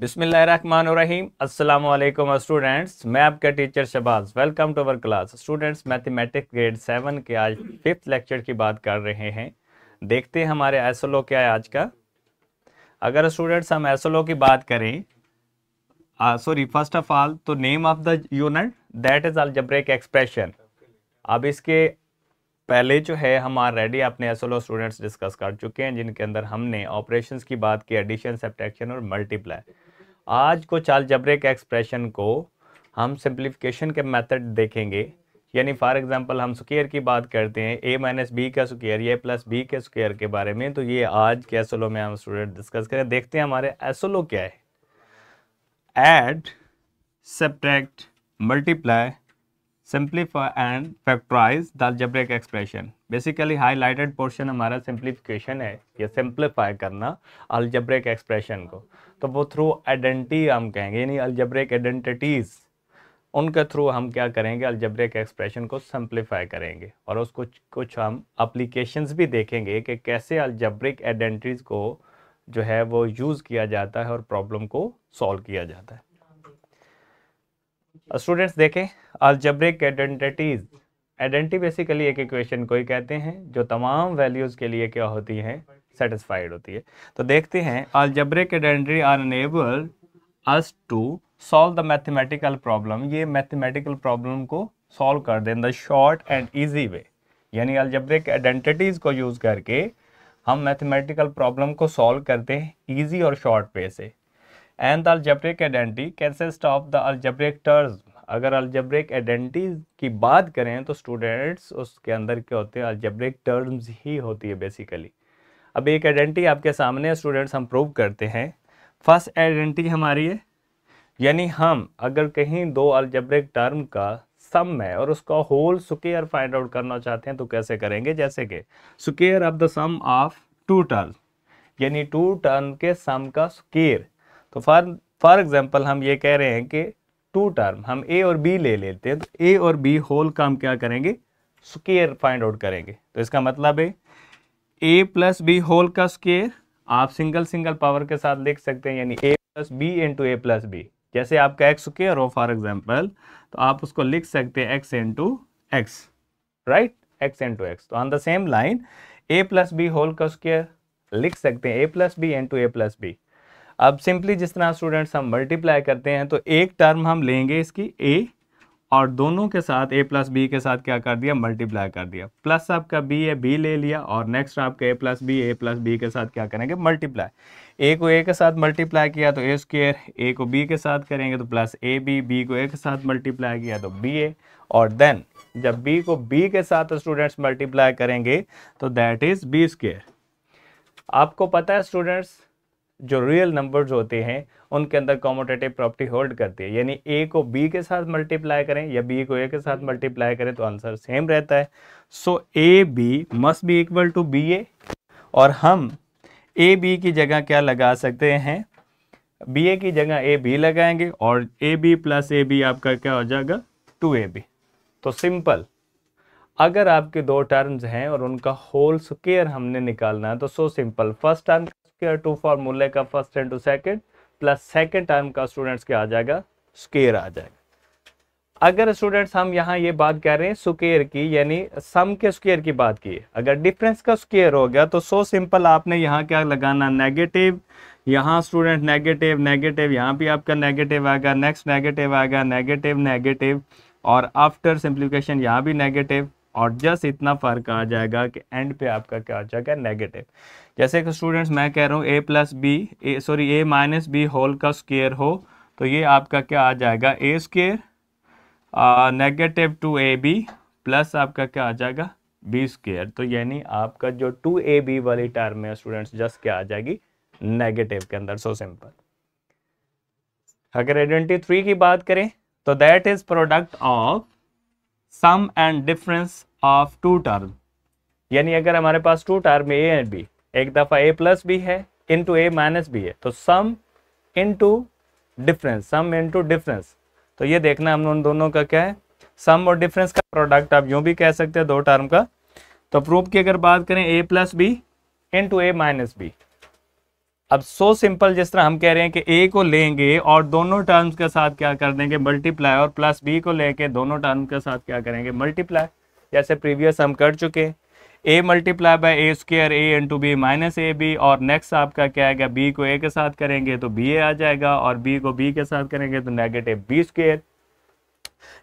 बिसमीम अल्लाम स्टूडेंट्स मैं आपका teacher Shahbaz welcome to our class students mathematics grade seven के आज फिफ्थ लेक्चर की बात कर रहे हैं देखते हैं हमारे एस क्या है आज का अगर स्टूडेंट्स हम एस की बात करें सॉरी फर्स्ट ऑफ ऑल तो name of the unit that is algebraic expression अब इसके पहले जो है हम ऑलरेडी अपने एस एल स्टूडेंट्स डिस्कस कर चुके हैं जिनके अंदर हमने ऑपरेशंस की बात की एडिशन सब्ट्रैक्शन और मल्टीप्लाई आज को जबरे के एक्सप्रेशन को हम सिंप्लीफिकेशन के मेथड देखेंगे यानी फॉर एग्जांपल हम स्क्यर की बात करते हैं ए माइनस बी का स्क्यर ए प्लस बी के स्क्यर के बारे में तो ये आज के एसोलो में हम स्टूडेंट डिस्कस करें देखते हैं हमारे एसोलो क्या है add subtract multiply simplify and factorize the algebraic expression basically highlighted portion हमारा सिंप्लीफिकेशन है ये सिंप्लीफाई करना अलजेब्रिक एक्सप्रेशन को तो वो थ्रू आइडेंटिटी हम कहेंगे यानी अलजेब्रिक आइडेंटिटीज उनके थ्रू हम क्या करेंगे अलजेब्रिक एक्सप्रेशन को सिंप्लीफाई करेंगे और उस कुछ कुछ हम अप्लीकेशंस भी देखेंगे कि कैसे अलजेब्रिक आइडेंटिटीज को जो है वो यूज़ किया जाता है और प्रॉब्लम को सॉल्व किया जाता है स्टूडेंट्स uh, देखें अल्जब्रिक आइडेंटिटीज आइडेंटिटी बेसिकली एक इक्वेशन को ही कहते हैं जो तमाम वैल्यूज़ के लिए क्या होती है सेटिस्फाइड होती है तो देखते हैं algebraic identity are enable us to solve the mathematical problem ये मैथमेटिकल प्रॉब्लम को सॉल्व कर दें the short and easy way यानी अल्जब्रिक आइडेंटिटीज़ को यूज़ करके हम मैथमेटिकल प्रॉब्लम को सॉल्व करते हैं ईजी और शॉर्ट वे से and the algebraic identity consist of the algebraic terms अगर अल्जब्रिक आइडेंटिटी की बात करें तो स्टूडेंट्स उसके अंदर क्या होते हैं अल्जब्रिक टर्म्स ही होती है बेसिकली अब एक आइडेंटिटी आपके सामने स्टूडेंट्स हम प्रूव करते हैं फर्स्ट आइडेंटिटी हमारी है यानी हम अगर कहीं दो अल्जब्रिक टर्म का सम है और उसका होल स्क्र फाइंड आउट करना चाहते हैं तो कैसे करेंगे जैसे कि square of the sum of two term यानी टू टर्म के सम का स्क्र तो फॉर फॉर एग्जाम्पल हम ये कह रहे हैं कि टू टर्म हम ए और बी ले लेते हैं तो ए और बी होल का हम क्या करेंगे स्केयर फाइंड आउट करेंगे तो इसका मतलब है ए प्लस बी होल का स्केयर आप सिंगल सिंगल पावर के साथ लिख सकते हैं यानी ए plus B into a plus b जैसे आपका एक्स स्केयर हो फॉर एग्जाम्पल तो आप उसको लिख सकते हैं x into x right x into x तो on the same line a plus b whole का स्केयर लिख सकते हैं a plus B into a plus b अब सिंपली जिस तरह स्टूडेंट्स हम मल्टीप्लाई करते हैं तो एक टर्म हम लेंगे इसकी ए और दोनों के साथ ए प्लस बी के साथ क्या कर दिया मल्टीप्लाई कर दिया प्लस आपका बी है बी ले लिया और नेक्स्ट आपका a plus b a plus b के साथ क्या करेंगे मल्टीप्लाई ए को ए के साथ मल्टीप्लाई किया तो ए स्क्र ए को बी के साथ करेंगे तो प्लस ए बी बी को ए के साथ मल्टीप्लाई किया तो बी ए और देन जब बी को बी के साथ स्टूडेंट्स मल्टीप्लाई करेंगे तो दैट इज़ बी स्क्र आपको पता है स्टूडेंट्स जो रियल नंबर्स होते हैं उनके अंदर कॉमोटेटिव प्रॉपर्टी होल्ड करती है यानी ए को बी के साथ मल्टीप्लाई करें या बी को ए के साथ मल्टीप्लाई हम्म। करें तो आंसर सेम रहता है so a b must be equal to b a और हम ए बी की जगह क्या लगा सकते हैं बी ए की जगह ए बी लगाएंगे और a b plus a b आपका क्या हो जाएगा टू ए बी तो सिंपल अगर आपके दो टर्म्स हैं और उनका होल स्केयर हमने निकालना है तो so simple first term square two फार्मूले का first and two second plus second term का स्टूडेंट्स क्या आ जाएगा स्केयर आ जाएगा अगर स्टूडेंट्स हम यहाँ ये बात कर रहे हैं स्केयर की यानी सम के स्केयर की बात की अगर डिफरेंस का स्केयर हो गया तो सो सिंपल आपने यहाँ क्या लगाना नेगेटिव यहाँ स्टूडेंट नेगेटिव नेगेटिव यहाँ भी आपका नेगेटिव आएगा नेक्स्ट नेगेटिव आएगा नेगेटिव नेगेटिव और आफ्टर सिंप्लीफिकेशन यहाँ भी नेगेटिव और जस्ट इतना फ़र्क आ जाएगा कि एंड पे आपका क्या आ जाएगा नेगेटिव जैसे कि स्टूडेंट्स मैं कह रहा हूँ a plus b a sorry a minus B whole का स्केयर हो तो ये आपका क्या आ जाएगा a square negative two a b plus आपका क्या आ जाएगा बी स्केयर तो यानी आपका जो टू ए बी वाली टर्म है स्टूडेंट्स जस्ट क्या आ जाएगी नेगेटिव के अंदर सो सिंपल अगर आइडेंटिटी थ्री की बात करें तो that is product of sum and difference of two term यानी अगर हमारे पास टू टर्म ए एंड बी एक दफ़ा ए प्लस बी है इंटू ए माइनस बी है तो sum to difference sum to difference तो ये देखना हमने उन दोनों का क्या है सम और डिफरेंस का प्रोडक्ट आप यूं भी कह सकते हैं दो टर्म का तो प्रूफ की अगर बात करें a plus B into A minus b अब सो सिंपल जिस तरह हम कह रहे हैं कि ए को लेंगे और दोनों टर्म्स के साथ क्या कर देंगे मल्टीप्लाई और प्लस बी को लेके दोनों टर्म के साथ क्या करेंगे मल्टीप्लाई जैसे प्रीवियस हम कर चुके हैं a multiply by a square a into b minus a b और नेक्स्ट आपका क्या आएगा बी को ए के साथ करेंगे तो बी ए आ जाएगा और बी को बी के साथ करेंगे तो नेगेटिव बी स्क्र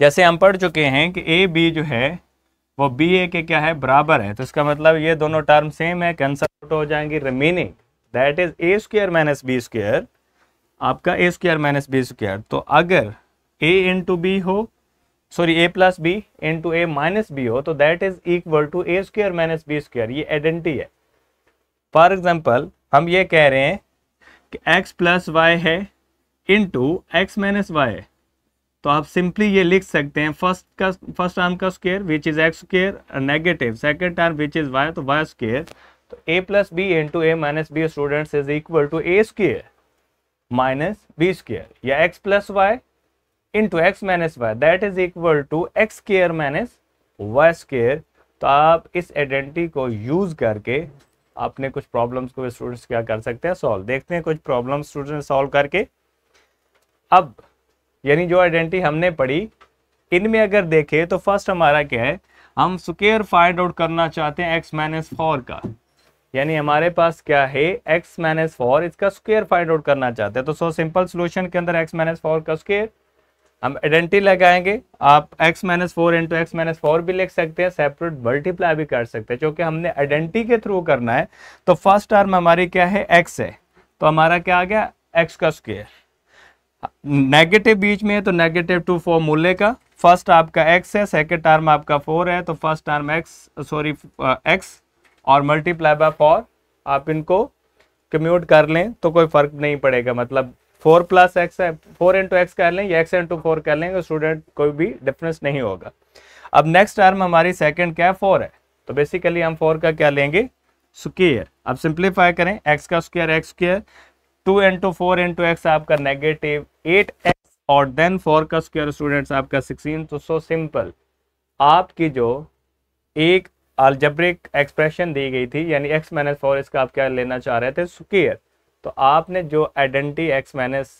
जैसे हम पढ़ चुके हैं कि ए बी जो है वो बी ए के क्या है बराबर है तो इसका मतलब ये दोनों टर्म सेम है कैंसल हो जाएंगी remaining that is a square minus b square आपका a square minus b square तो अगर ए इंटू बी हो sorry a plus B into A minus b हो तो that is equal to a square minus b square ये identity है for example हम ये कह रहे हैं कि x प्लस वाई है इंटू एक्स माइनस वाई तो आप सिंपली ये लिख सकते हैं फर्स्ट का फर्स्ट टर्म का square which is x square negative second term which is y तो वाई स्क्र तो a plus b two a minus b student is equal to a square minus b square या x plus y into x minus y that is equal to x square minus y square तो आप इस identity को use करके अपने कुछ problems को students क्या कर सकते हैं सॉल्व देखते हैं कुछ प्रॉब्लम स्टूडेंट सॉल्व करके अब यानी जो आइडेंटिटी हमने पढ़ी इनमें अगर देखें तो फर्स्ट हमारा क्या है हम स्क्र फाइंड आउट करना चाहते हैं एक्स माइनस फोर का यानी हमारे पास क्या है x माइनस फोर इसका स्क्वेयर फाइंड आउट करना चाहते हैं तो सो सिंपल सोल्यूशन के अंदर x माइनस फोर का स्क्वेयर हम आइडेंटिटी लगाएंगे आप x minus four into x minus four भी लिख सकते हैं सेपरेट मल्टीप्लाई भी कर सकते हैं क्योंकि हमने आइडेंटिटी के थ्रू करना है तो फर्स्ट टर्म हमारी क्या है x है तो हमारा क्या आ गया x का स्क्वेयर नेगेटिव बीच में है तो नेगेटिव टू फोर मूल्य का फर्स्ट आपका x है सेकेंड टर्म आपका फोर है तो first term x sorry uh, x और मल्टीप्लाई बाय फोर आप इनको कम्यूट कर लें तो कोई फ़र्क नहीं पड़ेगा मतलब फोर प्लस एक्स है फोर इंटू एक्स कर लें या एक्स इंटू फोर कर लेंगे तो स्टूडेंट कोई भी डिफरेंस नहीं होगा अब नेक्स्ट टर्म हमारी सेकंड क्या है फोर है तो बेसिकली हम फोर का क्या लेंगे स्क्र अब सिंप्लीफाई करें एक्स का square x square two into four into x आपका नेगेटिव एट एक्स और देन फोर का स्क्र स्टूडेंट्स आपका सिक्सटीन तो सो सिंपल आपकी जो एक आलजब्रिक एक्सप्रेशन दी गई थी यानी एक्स माइनस फोर इसका आप क्या लेना चाह रहे थे स्केयर तो आपने जो आइडेंटी एक्स माइनस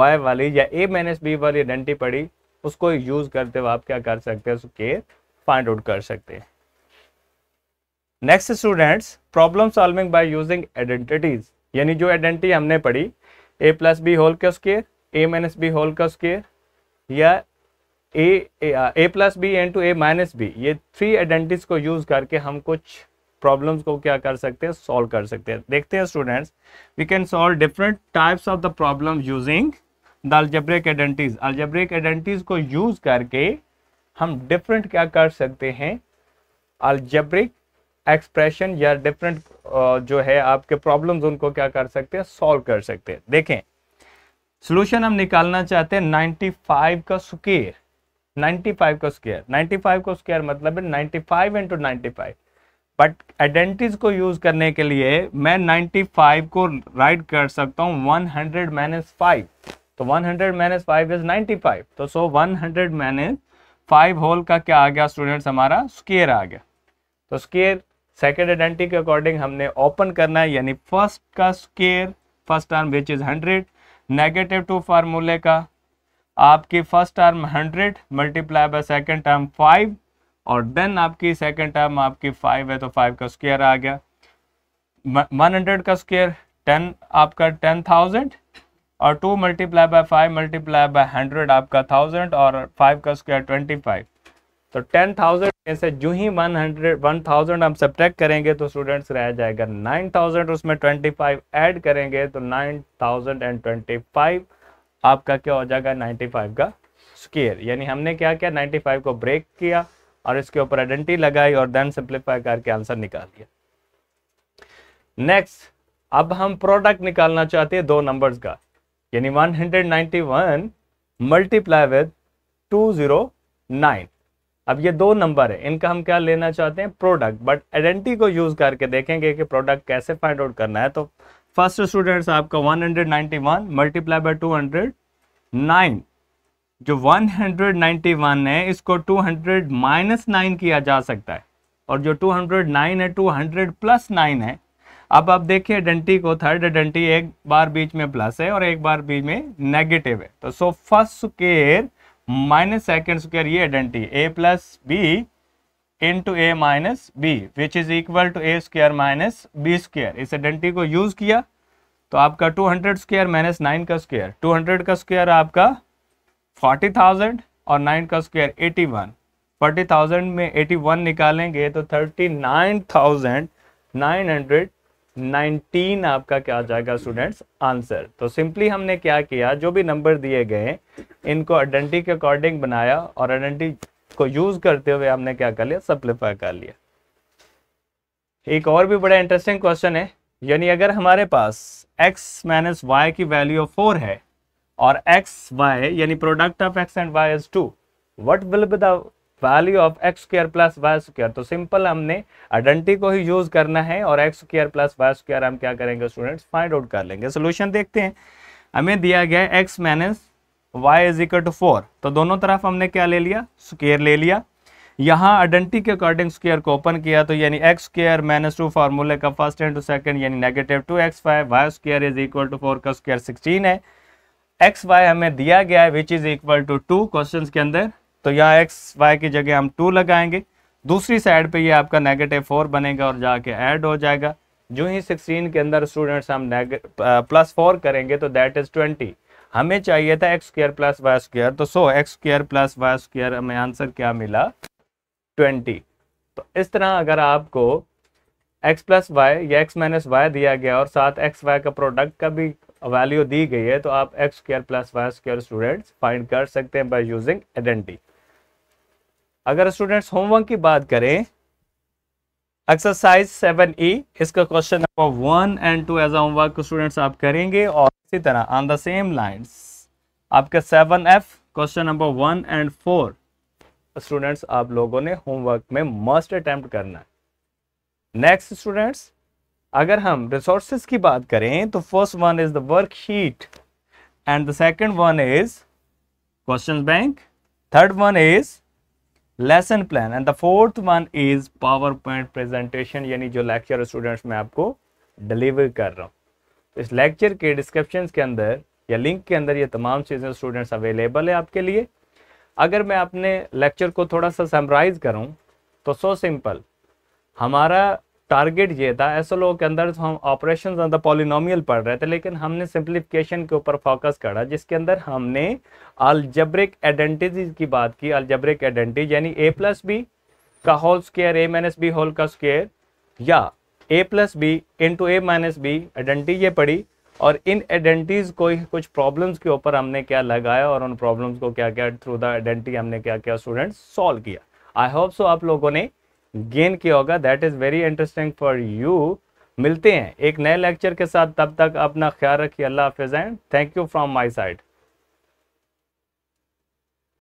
वाई वाली या ए माइनस बी वाली आइडेंटी पढ़ी उसको यूज़ करते हुए आप क्या कर सकते हैं स्केयर फाइंड आउट कर सकते हैं next students problem solving by using identities यानी जो आइडेंटिटी हमने पढ़ी ए प्लस बी होल का स्केयर ए माइनस बी होल का स्केयर या a a plus b into a minus b ये थ्री आइडेंटिटीज को यूज करके हम कुछ प्रॉब्लम्स को क्या कर सकते हैं सॉल्व कर सकते हैं देखते हैं students we can solve different types of the problem using the algebraic identities algebraic identities को यूज करके हम डिफरेंट क्या कर सकते हैं अल्जेब्रिक एक्सप्रेशन या डिफरेंट uh, जो है आपके प्रॉब्लम्स उनको क्या कर सकते हैं सॉल्व कर सकते हैं देखें सोल्यूशन हम निकालना चाहते हैं 95 का सुकेर 95 का स्क्वायर 95 का स्क्वायर मतलब 95 five into ninety but identities को यूज करने के लिए मैं 95 को राइट कर सकता हूँ 100 हंड्रेड माइनस फाइव तो 100 hundred minus five is ninety तो so 100 hundred minus five whole का क्या आ गया स्टूडेंट्स हमारा स्केयर आ गया तो स्केयर सेकेंड आइडेंटिटी के अकॉर्डिंग हमने ओपन करना है यानी फर्स्ट का square first term which is 100 negative two फार्मूले का आपके first term hundred multiply by second term five और देन आपकी सेकेंड टर्म आपकी फाइव है तो फाइव का स्क्वायर आ गया वन हंड्रेड का स्क्वायर टेन आपका टेन थाउजेंड और two multiply by five multiply by hundred आपका थाउजेंड और फाइव का स्क्वायर ट्वेंटी फाइव तो टेन थाउजेंड ऐसे जो ही वन हंड्रेड वन थाउजेंड हम सब्ट्रैक्ट करेंगे तो स्टूडेंट्स रह जाएगा नाइन थाउजेंड उसमें ट्वेंटी फाइव एड करेंगे तो nine thousand and twenty five आपका क्या हो जाएगा 95 का स्केयर यानी हमने क्या किया 95 को ब्रेक किया और इसके ऊपर आइडेंटिटी लगाई और देन सिंप्लीफाई करके आंसर निकाल लिया नेक्स्ट अब हम प्रोडक्ट निकालना चाहते हैं दो नंबर्स का यानी 191 हंड्रेड मल्टीप्लाई विद 209 अब ये दो नंबर है इनका हम क्या लेना चाहते हैं प्रोडक्ट बट आइडेंटिटी को यूज करके देखेंगे कि प्रोडक्ट कैसे फाइंड आउट करना है तो फर्स्ट स्टूडेंट्स आपका 191 मल्टीप्लाई बाय नाइन जो 191 है इसको 200 माइनस नाइन किया जा सकता है और जो 209 है 200 प्लस नाइन है अब आप देखिए आइडेंटिटी को थर्ड आइडेंटिटी एक बार बीच में प्लस है और एक बार बीच में नेगेटिव है तो so first square minus second square ये identity a plus b into a minus b which is equal to a square minus b square इस आइडेंटिटी को यूज किया तो आपका 200 स्क्वायर माइनस 9 का स्क्वायर 200 का स्क्वायर आपका 40,000 और 9 का स्क्वायर 81 40,000 में 81 निकालेंगे तो 39,919 आपका क्या आ जाएगा स्टूडेंट्स आंसर तो सिंपली हमने क्या किया जो भी नंबर दिए गए इनको आइडेंटिटी के अकॉर्डिंग बनाया और आइडेंटिटी को यूज करते हुए हमने क्या कर लिया सप्लीफाई कर लिया एक और भी बड़ा इंटरेस्टिंग क्वेश्चन है यानी अगर हमारे पास x माइनस वाई की वैल्यू ऑफ फोर है और x y यानी product of x and y is two what will be the value of x square plus y square तो सिंपल हमने आइडेंटिटी को ही यूज करना है और x square plus y square हम क्या करेंगे स्टूडेंट्स फाइंड आउट कर लेंगे सोल्यूशन देखते हैं हमें दिया गया है x minus y is equal to four तो दोनों तरफ हमने क्या ले लिया स्केयर ले लिया यहाँ आइडेंटिटी के अकॉर्डिंग स्केयर को ओपन किया तो यानी एक्स स्केयर माइनस टू फार्मूले का फर्स्ट एंड टू सेकंड यानी negative two x five y square is equal to four का स्केयर सिक्सटीन है एक्स वाई हमें दिया गया है which is equal to two question के अंदर तो यहाँ एक्स वाई की जगह हम टू लगाएंगे दूसरी साइड पे ये आपका नेगेटिव फोर बनेगा और जाके ऐड हो जाएगा जो ही सिक्सटीन के अंदर स्टूडेंट्स हम प्लस फोर करेंगे तो दैट इज ट्वेंटी हमें चाहिए था x square plus y square तो so x square plus y square हमें आंसर क्या मिला ट्वेंटी तो इस तरह अगर आपको एक्स प्लस वाई या एक्स माइनस वाई दिया गया और साथ एक्स वाई का प्रोडक्ट का भी वैल्यू दी गई है तो आप x square plus y square students find कर सकते हैं बाय यूजिंग आइडेंटिटी अगर स्टूडेंट्स होमवर्क की बात करें एक्सरसाइज सेवन ई इसका question number one and two as homework students आप करेंगे और इसी तरह ऑन द सेम लाइन आपका seven F question number one and four students आप लोगों ने होमवर्क में मस्ट अटेम्प्ट करना है नेक्स्ट स्टूडेंट्स अगर हम रिसोर्सेज की बात करें तो first one is the worksheet and the second one is question bank third one is lesson plan and the fourth one is power point presentation यानी जो लेक्चर स्टूडेंट्स में आपको डिलीवर कर रहा हूँ इस लेक्चर के डिस्क्रिप्शन के अंदर या लिंक के अंदर ये तमाम चीज़ें स्टूडेंट्स अवेलेबल है आपके लिए अगर मैं अपने लेक्चर को थोड़ा सा समराइज करूँ तो सो सिंपल हमारा टारगेट ये था ऐसे लोगों के अंदर हम ऑपरेशन ऑन द पॉलिनोमियल पढ़ रहे थे लेकिन हमने सिंप्लीफिकेशन के ऊपर फोकस करा जिसके अंदर हमने अलजब्रिक आइडेंटिटीज की बात की अल्जब्रिक आइडेंटिटी यानी ए प्लस बी का होल स्केयर ए माइनस बी होल का स्केयर या A plus B into A minus B identity ये पढ़ी और इन आइडेंटिटीज़ को कुछ प्रॉब्लम्स के ऊपर हमने क्या लगाया और उन प्रॉब्लम्स को क्या क्या थ्रू द आइडेंटिटी हमने क्या क्या स्टूडेंट्स सॉल्व किया आई होप सो आप लोगों ने गेन किया होगा that is very interesting for you मिलते हैं एक नए लेक्चर के साथ तब तक अपना ख्याल रखिए अल्लाह हाफिज़ and thank you from my side